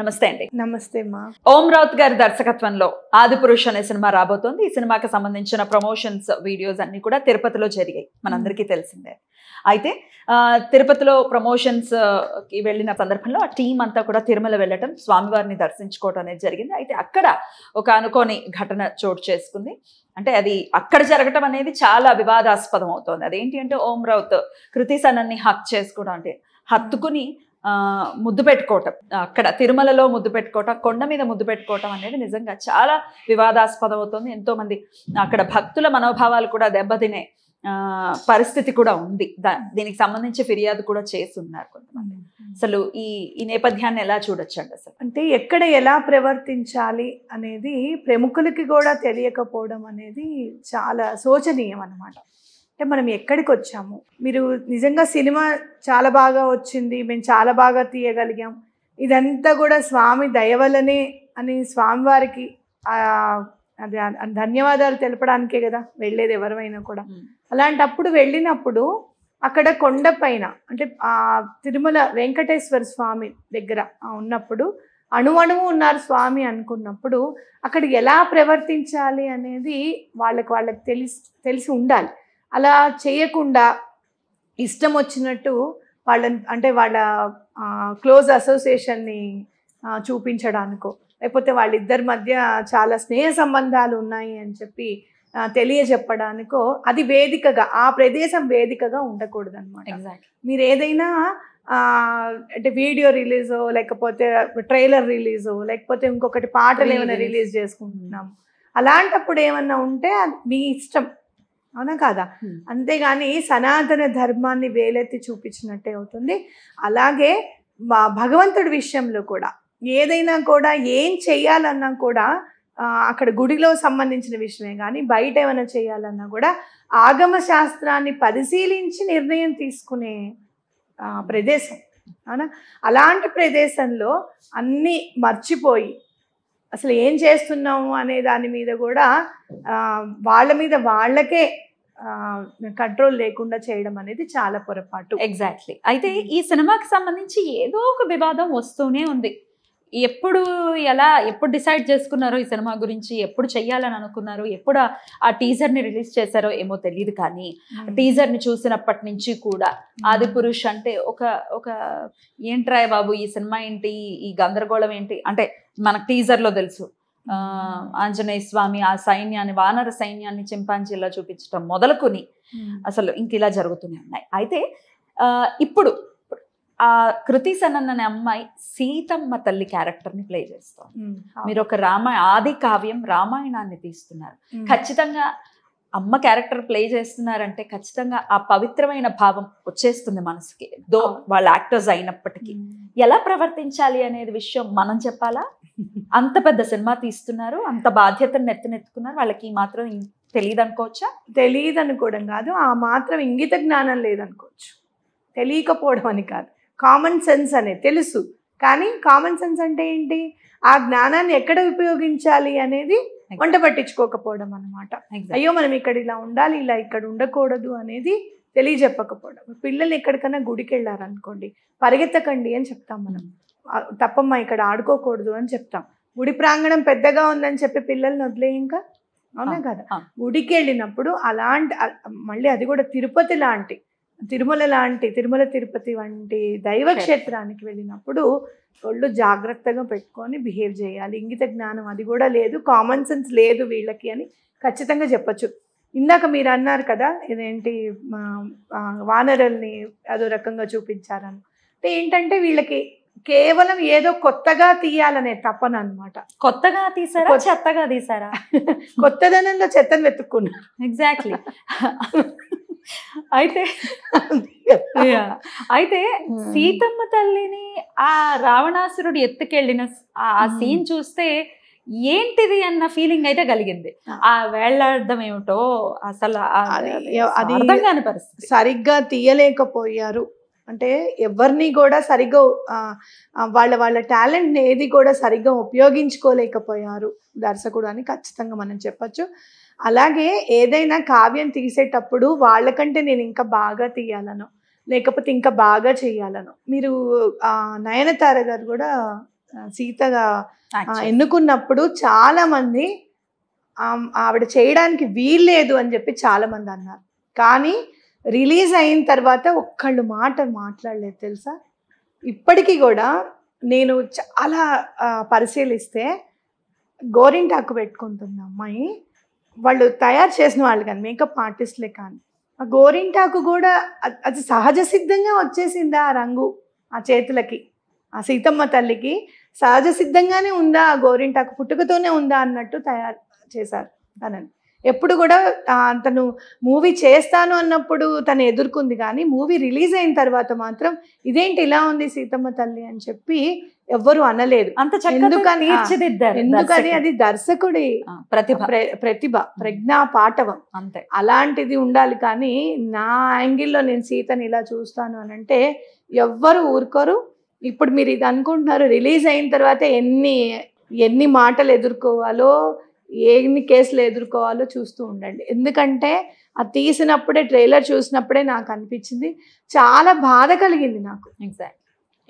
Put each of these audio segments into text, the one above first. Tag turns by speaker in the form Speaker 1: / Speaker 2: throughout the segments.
Speaker 1: నమస్తే అండి నమస్తే మా
Speaker 2: ఓం రావుత్ గారి దర్శకత్వంలో ఆది పురుష్ అనే సినిమా రాబోతోంది ఈ సినిమాకి సంబంధించిన ప్రమోషన్స్ వీడియోస్ అన్ని కూడా తిరుపతిలో జరిగాయి మనందరికీ తెలిసిందే అయితే తిరుపతిలో ప్రమోషన్స్ కి వెళ్ళిన సందర్భంలో ఆ టీం అంతా కూడా తిరుమల వెళ్ళటం స్వామివారిని దర్శించుకోవటం అనేది జరిగింది అయితే అక్కడ ఒక అనుకోని ఘటన చోటు చేసుకుంది అంటే అది అక్కడ జరగటం అనేది చాలా వివాదాస్పదం అవుతోంది అదేంటి అంటే ఓం రావుత్ కృతి సనన్ని హక్ చేసుకోవడం అంటే హత్తుకుని ముద్దు పెట్టుకోవటం అక్కడ తిరుమలలో ముద్దు పెట్టుకోవటం కొండ మీద ముద్దు పెట్టుకోవటం అనేది నిజంగా చాలా వివాదాస్పదం అవుతుంది ఎంతోమంది అక్కడ భక్తుల మనోభావాలు కూడా దెబ్బతినే పరిస్థితి కూడా ఉంది దీనికి సంబంధించి ఫిర్యాదు కూడా చేస్తున్నారు కొంతమంది అసలు ఈ ఈ నేపథ్యాన్ని ఎలా చూడొచ్చండి అసలు
Speaker 1: అంటే ఎక్కడ ఎలా ప్రవర్తించాలి అనేది ప్రముఖులకి కూడా తెలియకపోవడం అనేది చాలా శోచనీయం అనమాట అంటే మనం ఎక్కడికి వచ్చాము మీరు నిజంగా సినిమా చాలా బాగా వచ్చింది మేము చాలా బాగా తీయగలిగాం ఇదంతా కూడా స్వామి దయవలనే అని స్వామివారికి అది ధన్యవాదాలు తెలపడానికే కదా వెళ్ళేది ఎవరైనా కూడా అలాంటప్పుడు వెళ్ళినప్పుడు అక్కడ కొండ పైన అంటే తిరుమల వెంకటేశ్వర స్వామి దగ్గర ఉన్నప్పుడు అణువణువు ఉన్నారు స్వామి అనుకున్నప్పుడు అక్కడ ఎలా ప్రవర్తించాలి అనేది వాళ్ళకి వాళ్ళకి తెలిసి తెలిసి ఉండాలి అలా చేయకుండా ఇష్టం వచ్చినట్టు వాళ్ళని అంటే వాళ్ళ క్లోజ్ అసోసియేషన్ని చూపించడానికో లేకపోతే వాళ్ళిద్దరి మధ్య చాలా స్నేహ సంబంధాలు ఉన్నాయి అని చెప్పి తెలియజెప్పడానికో అది వేదికగా ఆ ప్రదేశం వేదికగా ఉండకూడదు అనమాట మీరు ఏదైనా అంటే వీడియో రిలీజ్ లేకపోతే ట్రైలర్ రిలీజ్ లేకపోతే ఇంకొకటి పాటలు ఏమైనా రిలీజ్ చేసుకుంటున్నాము hmm. అలాంటప్పుడు ఏమన్నా ఉంటే మీ ఇష్టం అవునా కాదా అంతేగాని సనాతన ధర్మాన్ని వేలెత్తి చూపించినట్టే అవుతుంది అలాగే భగవంతుడి విషయంలో కూడా ఏదైనా కూడా ఏం చేయాలన్నా కూడా అక్కడ గుడిలో సంబంధించిన విషయమే కానీ బయట ఏమైనా చేయాలన్నా కూడా ఆగమ శాస్త్రాన్ని పరిశీలించి నిర్ణయం తీసుకునే ప్రదేశం అవునా అలాంటి ప్రదేశంలో అన్నీ మర్చిపోయి అసలు ఏం చేస్తున్నాము అనే దాని మీద కూడా వాళ్ళ మీద వాళ్ళకే కంట్రోల్ లేకుండా చేయడం అనేది చాలా పొరపాటు ఎగ్జాక్ట్లీ అయితే ఈ సినిమాకి
Speaker 2: సంబంధించి ఏదో ఒక వివాదం వస్తూనే ఉంది ఎప్పుడు ఎలా ఎప్పుడు డిసైడ్ చేసుకున్నారో ఈ సినిమా గురించి ఎప్పుడు చెయ్యాలని అనుకున్నారు ఎప్పుడు ఆ టీజర్ని రిలీజ్ చేశారో ఏమో తెలియదు కానీ టీజర్ని చూసినప్పటి నుంచి కూడా ఆది పురుష్ అంటే ఒక ఒక ఏంట్రాయ్ బాబు ఈ సినిమా ఏంటి ఈ గందరగోళం ఏంటి అంటే మనకు టీజర్లో తెలుసు ఆంజనేయ స్వామి ఆ సైన్యాన్ని వానర సైన్యాన్ని చింపాంజీలా చూపించడం మొదలుకొని అసలు ఇంక ఇలా జరుగుతూనే ఉన్నాయి అయితే ఇప్పుడు ఆ కృతి సనన్ అనే అమ్మాయి సీతమ్మ తల్లి క్యారెక్టర్ని ప్లే చేస్తాం మీరు ఒక రామాయ ఆది కావ్యం రామాయణాన్ని తీస్తున్నారు ఖచ్చితంగా అమ్మ క్యారెక్టర్ ప్లే చేస్తున్నారంటే ఖచ్చితంగా ఆ పవిత్రమైన భావం వచ్చేస్తుంది మనసుకి దో వాళ్ళ యాక్టర్స్ అయినప్పటికీ ఎలా ప్రవర్తించాలి అనేది విషయం మనం చెప్పాలా అంత పెద్ద సినిమా
Speaker 1: తీస్తున్నారు అంత బాధ్యతను నెత్తినెత్తుకున్నారు వాళ్ళకి మాత్రం తెలియదు అనుకోవచ్చా తెలియదు అనుకోవడం కాదు ఆ మాత్రం ఇంగిత జ్ఞానం లేదనుకోవచ్చు తెలియకపోవడం అని కాదు కామన్ సెన్స్ అనే తెలుసు కానీ కామన్ సెన్స్ అంటే ఏంటి ఆ జ్ఞానాన్ని ఎక్కడ ఉపయోగించాలి అనేది వంట పట్టించుకోకపోవడం అనమాట అయ్యో మనం ఇక్కడ ఇలా ఉండాలి ఇలా ఇక్కడ ఉండకూడదు అనేది తెలియజెప్పకపోవడం పిల్లలు ఎక్కడికైనా గుడికి వెళ్ళారనుకోండి పరిగెత్తకండి అని చెప్తాం మనం hmm. తప్పమ్మ ఇక్కడ ఆడుకోకూడదు అని చెప్తాం గుడి ప్రాంగణం పెద్దగా ఉందని చెప్పి పిల్లల్ని ఇంకా అవునా కదా గుడికి వెళ్ళినప్పుడు అలాంటి మళ్ళీ అది కూడా తిరుపతి లాంటి తిరుమల లాంటి తిరుమల తిరుపతి వంటి దైవక్షేత్రానికి వెళ్ళినప్పుడు ఒళ్ళు జాగ్రత్తగా పెట్టుకొని బిహేవ్ చేయాలి ఇంగిత జ్ఞానం అది కూడా లేదు కామన్ సెన్స్ లేదు వీళ్ళకి అని ఖచ్చితంగా చెప్పచ్చు ఇందాక మీరు అన్నారు కదా ఇదేంటి వానరల్ని అదో రకంగా చూపించారని అంటే ఏంటంటే వీళ్ళకి కేవలం ఏదో కొత్తగా తీయాలనే తపన అనమాట కొత్తగా తీసారా చెత్తగా తీసారా కొత్తదనంలో చెత్తను వెతుక్కున్నారు ఎగ్జాక్ట్లీ
Speaker 2: అయితే అయితే hmm. సీతమ్మ తల్లిని ఆ రావణాసురుడు ఎత్తుకెళ్ళిన ఆ hmm. సీన్ చూస్తే ఏంటిది అన్న ఫీలింగ్ అయితే కలిగింది ఆ అర్థం ఏమిటో అసలు అది
Speaker 1: పరిస్థితి సరిగ్గా తీయలేకపోయారు అంటే ఎవరిని కూడా సరిగ్గా వాళ్ళ వాళ్ళ టాలెంట్ని ఏది కూడా సరిగ్గా ఉపయోగించుకోలేకపోయారు దర్శకుడు అని ఖచ్చితంగా మనం చెప్పచ్చు అలాగే ఏదైనా కావ్యం తీసేటప్పుడు వాళ్ళకంటే నేను ఇంకా బాగా తీయాలను లేకపోతే ఇంకా బాగా చేయాలను మీరు నయనతార గారు కూడా సీతగా ఎన్నుకున్నప్పుడు చాలా మంది ఆవిడ చేయడానికి వీల్లేదు అని చెప్పి చాలా మంది అన్నారు కానీ రిలీజ్ అయిన తర్వాత ఒక్కళ్ళు మాట మాట్లాడలేదు తెలుసా ఇప్పటికీ కూడా నేను చాలా పరిశీలిస్తే గోరింటాకు పెట్టుకుంటున్న అమ్మాయి వాళ్ళు తయారు చేసిన వాళ్ళు కానీ మేకప్ ఆర్టిస్ట్లే కానీ ఆ గోరింటాకు కూడా అది సహజ సిద్ధంగా వచ్చేసిందా ఆ రంగు ఆ చేతులకి ఆ సీతమ్మ తల్లికి సహజ సిద్ధంగానే ఉందా ఆ గోరింటాకు పుట్టుకతోనే ఉందా అన్నట్టు తయారు చేశారు తనని ఎప్పుడు కూడా తను మూవీ చేస్తాను అన్నప్పుడు తను ఎదుర్కొంది కానీ మూవీ రిలీజ్ అయిన తర్వాత మాత్రం ఇదేంటి ఇలా ఉంది సీతమ్మ తల్లి అని చెప్పి ఎవ్వరు అనలేదు అంత ఎందుకని ఎందుకని అది దర్శకుడి ప్రతిభ ప్రతిభ ప్రజ్ఞా పాఠవం అంతే అలాంటిది ఉండాలి కానీ నా యాంగిల్లో నేను సీతని ఇలా చూస్తాను అని అంటే ఎవ్వరు ఊరుకోరు ఇప్పుడు మీరు ఇది అనుకుంటున్నారు రిలీజ్ అయిన తర్వాత ఎన్ని ఎన్ని మాటలు ఎదుర్కోవాలో ఎన్ని కేసులు ఎదుర్కోవాలో చూస్తూ ఉండండి ఎందుకంటే అది తీసినప్పుడే ట్రైలర్ చూసినప్పుడే నాకు అనిపించింది చాలా బాధ కలిగింది నాకు ఎగ్జాక్ట్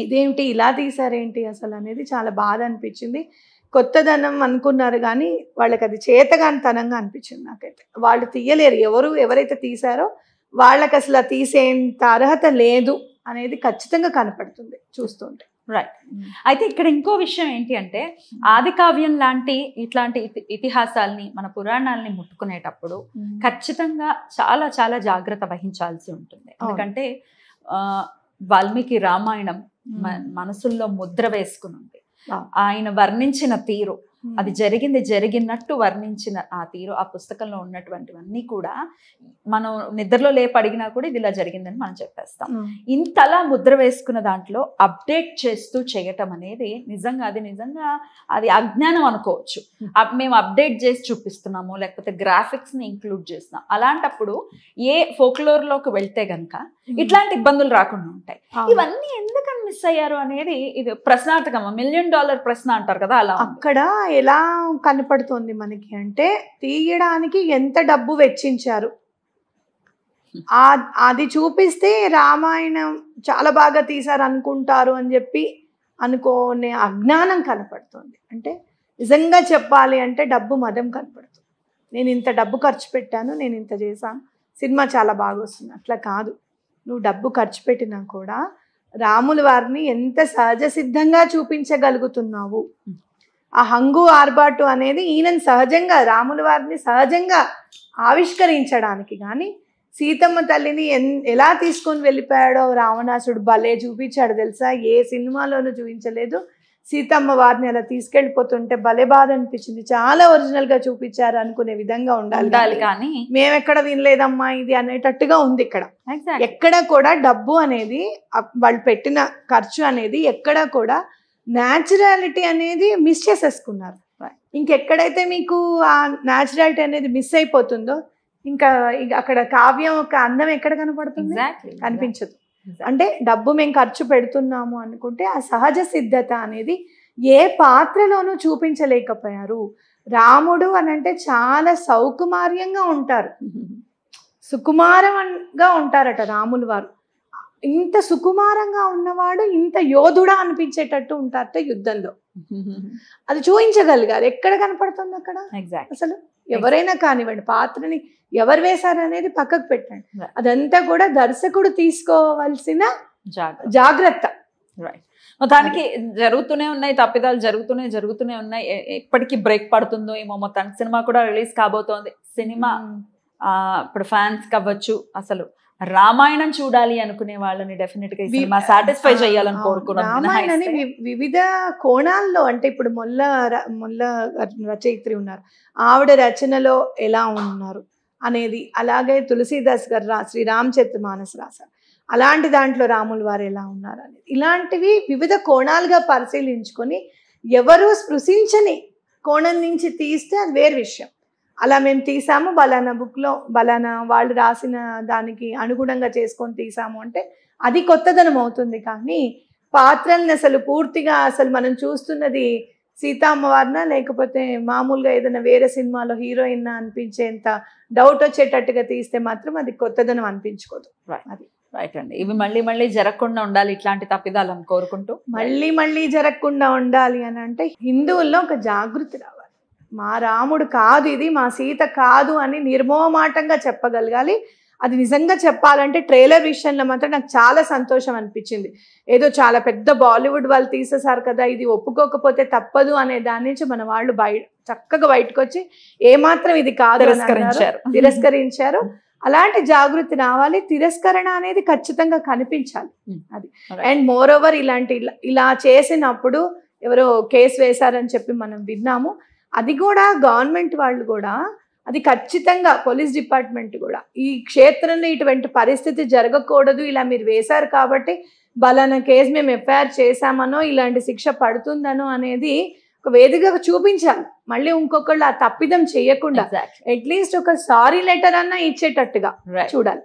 Speaker 1: ఇదేంటి ఇలా తీసారేంటి అసలు అనేది చాలా బాధ అనిపించింది కొత్తదనం అనుకున్నారు కానీ వాళ్ళకి అది చేతగాని తనంగా అనిపించింది నాకైతే వాళ్ళు తీయలేరు ఎవరు ఎవరైతే తీశారో వాళ్ళకి అసలు తీసేంత అర్హత లేదు అనేది ఖచ్చితంగా కనపడుతుంది చూస్తుంటే
Speaker 2: రైట్ hmm. అయితే ఇక్కడ ఇంకో విషయం ఏంటి అంటే hmm. ఆది కావ్యం లాంటి ఇట్లాంటి ఇతిహాసాలని మన పురాణాలని ముట్టుకునేటప్పుడు hmm. ఖచ్చితంగా చాలా చాలా జాగ్రత్త వహించాల్సి ఉంటుంది ఎందుకంటే వాల్మీకి రామాయణం మనసుల్లో ముద్ర వేసుకుని ఉంది ఆయన వర్ణించిన తీరు అది జరిగింది జరిగినట్టు వర్ణించిన ఆ తీరు ఆ పుస్తకంలో ఉన్నటువంటివన్నీ కూడా మనం నిద్రలో లేపడిగినా కూడా ఇది ఇలా జరిగిందని మనం చెప్పేస్తాం ఇంతలా ముద్ర వేసుకున్న దాంట్లో అప్డేట్ చేస్తూ చేయటం అనేది నిజంగా అది నిజంగా అది అజ్ఞానం అనుకోవచ్చు మేము అప్డేట్ చేసి చూపిస్తున్నాము లేకపోతే గ్రాఫిక్స్ని ఇంక్లూడ్ చేస్తున్నాం అలాంటప్పుడు ఏ ఫోక్లోర్లోకి వెళ్తే గనక ఇట్లాంటి ఇబ్బందులు రాకుండా ఉంటాయి ఇవన్నీ ఎందుకని మిస్ అయ్యారు అనేది ఇది ప్రశ్నార్థకం మిలియన్ డాలర్ ప్రశ్న అంటారు కదా అలా
Speaker 1: అక్కడ ఎలా కనపడుతుంది మనకి అంటే తీయడానికి ఎంత డబ్బు వెచ్చించారు అది చూపిస్తే రామాయణం చాలా బాగా తీశారు అనుకుంటారు అని చెప్పి అనుకోనే అజ్ఞానం కనపడుతుంది అంటే నిజంగా చెప్పాలి అంటే డబ్బు మదం కనపడుతుంది నేను ఇంత డబ్బు ఖర్చు పెట్టాను నేను ఇంత చేశాను సినిమా చాలా బాగా వస్తుంది అట్లా కాదు నువ్వు డబ్బు ఖర్చు పెట్టినా కూడా రాముల వారిని ఎంత సహజ సిద్ధంగా చూపించగలుగుతున్నావు ఆ హంగు ఆర్బాటు అనేది ఈయనని సహజంగా రాముల వారిని సహజంగా ఆవిష్కరించడానికి కానీ సీతమ్మ తల్లిని ఎన్ ఎలా తీసుకొని వెళ్ళిపోయాడో రావణాసుడు భలే చూపించాడు తెలుసా ఏ సినిమాలోనూ చూపించలేదు సీతమ్మ వారిని అలా తీసుకెళ్ళిపోతుంటే భలే బాధ అనిపించింది చాలా ఒరిజినల్ గా చూపించారు అనుకునే విధంగా ఉండాలి కానీ మేము ఎక్కడ వినలేదమ్మా ఇది అనేటట్టుగా ఉంది ఇక్కడ ఎక్కడ కూడా డబ్బు అనేది వాళ్ళు పెట్టిన ఖర్చు అనేది ఎక్కడ కూడా న్యాచురాలిటీ అనేది మిస్ చేసేసుకున్నారు ఇంకెక్కడైతే మీకు ఆ న్యాచురాలిటీ అనేది మిస్ అయిపోతుందో ఇంకా అక్కడ కావ్యం ఒక అందం ఎక్కడ కనపడుతుంది కనిపించదు అంటే డబ్బు మేము ఖర్చు పెడుతున్నాము అనుకుంటే ఆ సహజ సిద్ధత అనేది ఏ పాత్రలోనూ చూపించలేకపోయారు రాముడు అని అంటే చాలా సౌకుమార్యంగా ఉంటారు సుకుమారంగా ఉంటారట రాములు వారు ఇంత సుకుమారంగా ఉన్నవాడు ఇంత యోధుడా అనిపించేటట్టు ఉంటారట యుద్ధంలో అది చూపించగలిగారు ఎక్కడ కనపడుతుంది అక్కడ అసలు ఎవరైనా కానివ్వండి పాత్రని ఎవరు వేశారు అనేది పక్కకు పెట్టండి అదంతా కూడా దర్శకుడు తీసుకోవాల్సిన జాగ్రత్త రైట్
Speaker 2: మొత్తానికి జరుగుతూనే ఉన్నాయి తప్పిదాలు జరుగుతూనే జరుగుతూనే ఉన్నాయి ఎప్పటికీ బ్రేక్ పడుతుందో ఏమో మొత్తానికి సినిమా కూడా రిలీజ్ కాబోతోంది సినిమా ఇప్పుడు ఫ్యాన్స్ అవ్వచ్చు అసలు రామాయణం చూడాలి అనుకునే వాళ్ళని డెఫినెట్ గా సినిమా సాటిస్ఫై చేయాలని కోరుకున్నాం
Speaker 1: వివిధ కోణాల్లో అంటే ఇప్పుడు మొల్ల మొల్ల రచయిత్రి ఉన్నారు ఆవిడ రచనలో ఎలా ఉన్నారు అనేది అలాగే తులసీదాస్ గారు రా శ్రీ రామచరిత్ర మానస్ రాశారు అలాంటి దాంట్లో రాములు వారు ఎలా ఉన్నారు అనేది ఇలాంటివి వివిధ కోణాలుగా పరిశీలించుకొని ఎవరు స్పృశించని కోణం నుంచి తీస్తే అది వేరు విషయం అలా మేము తీసాము బలానా బుక్లో బలానా వాళ్ళు రాసిన దానికి అనుగుణంగా చేసుకొని తీసాము అంటే అది కొత్తదనం అవుతుంది కానీ పాత్రల్ని అసలు పూర్తిగా అసలు మనం చూస్తున్నది సీతామ్మవారిన లేకపోతే మామూలుగా ఏదైనా వేరే సినిమాలో హీరోయిన్ అనిపించేంత డౌట్ వచ్చేటట్టుగా తీస్తే మాత్రం అది కొత్తదనం అనిపించుకోదు
Speaker 2: అది రైట్ అండి ఇవి మళ్ళీ మళ్ళీ జరగకుండా ఉండాలి ఇట్లాంటి తప్పిదాలను కోరుకుంటూ మళ్ళీ
Speaker 1: మళ్ళీ జరగకుండా ఉండాలి అని అంటే హిందువుల్లో ఒక జాగృతి రావాలి మా రాముడు కాదు ఇది మా సీత కాదు అని నిర్మోమాటంగా చెప్పగలగాలి అది నిజంగా చెప్పాలంటే ట్రైలర్ విషయంలో మాత్రం నాకు చాలా సంతోషం అనిపించింది ఏదో చాలా పెద్ద బాలీవుడ్ వాళ్ళు తీసేశారు కదా ఇది ఒప్పుకోకపోతే తప్పదు అనే దాని నుంచి మన వాళ్ళు బయట చక్కగా బయటకు వచ్చి ఏమాత్రం ఇది కాదు తిరస్కరించారు తిరస్కరించారు అలాంటి జాగృతి రావాలి తిరస్కరణ అనేది ఖచ్చితంగా కనిపించాలి అది అండ్ మోర్ ఓవర్ ఇలాంటి ఇలా చేసినప్పుడు ఎవరో కేసు వేశారని చెప్పి మనం విన్నాము అది కూడా గవర్నమెంట్ వాళ్ళు కూడా అది ఖచ్చితంగా పోలీస్ డిపార్ట్మెంట్ కూడా ఈ క్షేత్రంలో ఇటువంటి పరిస్థితి జరగకూడదు ఇలా మీరు వేశారు కాబట్టి బలానా కేసు మేము ఎఫ్ఐఆర్ చేశామనో ఇలాంటి శిక్ష పడుతుందనో అనేది ఒక వేదికగా చూపించాలి మళ్ళీ ఇంకొకళ్ళు ఆ తప్పిదం చేయకుండా అట్లీస్ట్ ఒక సారీ లెటర్ అన్నా ఇచ్చేటట్టుగా చూడాలి